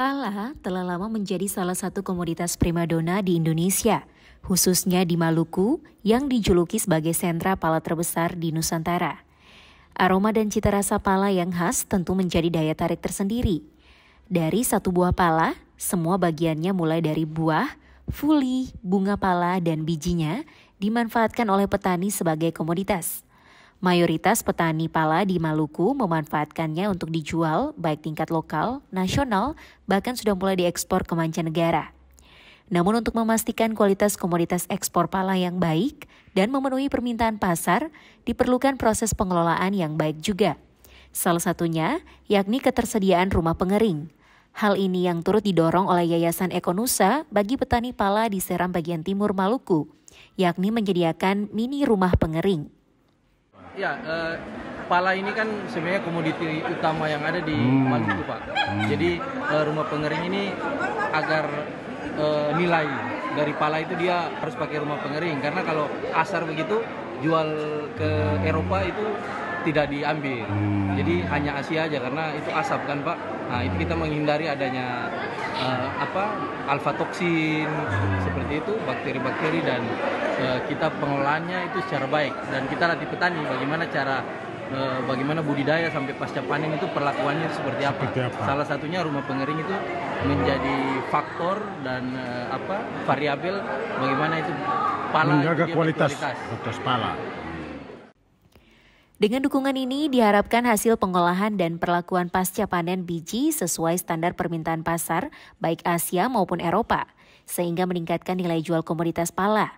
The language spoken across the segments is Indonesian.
Pala telah lama menjadi salah satu komoditas primadona di Indonesia, khususnya di Maluku yang dijuluki sebagai sentra pala terbesar di Nusantara. Aroma dan cita rasa pala yang khas tentu menjadi daya tarik tersendiri. Dari satu buah pala, semua bagiannya mulai dari buah, fuli, bunga pala, dan bijinya dimanfaatkan oleh petani sebagai komoditas. Mayoritas petani pala di Maluku memanfaatkannya untuk dijual baik tingkat lokal, nasional, bahkan sudah mulai diekspor ke mancanegara. Namun untuk memastikan kualitas komoditas ekspor pala yang baik dan memenuhi permintaan pasar, diperlukan proses pengelolaan yang baik juga. Salah satunya yakni ketersediaan rumah pengering. Hal ini yang turut didorong oleh Yayasan Ekonusa bagi petani pala di Seram bagian timur Maluku, yakni menyediakan mini rumah pengering ya uh, eh, pala ini kan sebenarnya komoditi utama yang ada di hmm. Maluku Pak. Hmm. Jadi uh, rumah pengering ini agar uh, nilai dari pala itu dia harus pakai rumah pengering karena kalau asar begitu jual ke Eropa itu tidak diambil. Hmm. Jadi hanya Asia aja karena itu asap kan Pak. Nah itu kita menghindari adanya uh, apa alfa toksin hmm. seperti itu bakteri-bakteri dan uh, kita pengolahannya itu secara baik dan kita latih petani bagaimana cara uh, bagaimana budidaya sampai pasca panen itu perlakuannya seperti apa. seperti apa. Salah satunya rumah pengering itu menjadi faktor dan uh, apa variabel bagaimana itu pala menjaga kualitas kualitas pala dengan dukungan ini diharapkan hasil pengolahan dan perlakuan pasca panen biji sesuai standar permintaan pasar baik Asia maupun Eropa sehingga meningkatkan nilai jual komoditas pala.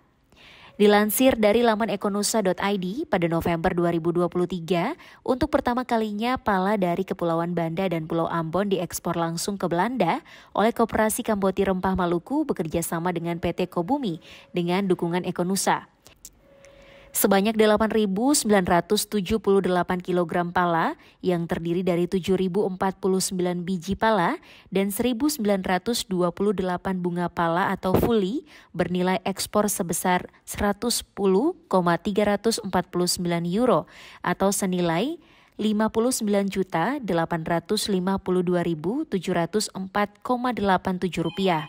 Dilansir dari laman ekonusa.id pada November 2023, untuk pertama kalinya pala dari Kepulauan Banda dan Pulau Ambon diekspor langsung ke Belanda oleh Koperasi Kamboti Rempah Maluku bekerja sama dengan PT Kobumi dengan dukungan Ekonusa. Sebanyak 8.978 kg pala yang terdiri dari 7.049 biji pala dan 1.928 bunga pala atau fully bernilai ekspor sebesar 110,349 euro atau senilai 59.852.704,87 rupiah.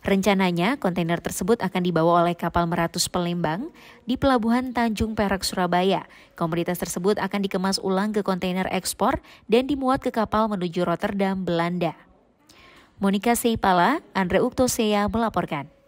Rencananya, kontainer tersebut akan dibawa oleh kapal Meratus Pelembang di Pelabuhan Tanjung Perak, Surabaya. Komoditas tersebut akan dikemas ulang ke kontainer ekspor dan dimuat ke kapal menuju Rotterdam, Belanda. Monika Seipala, Andre Uktosea melaporkan.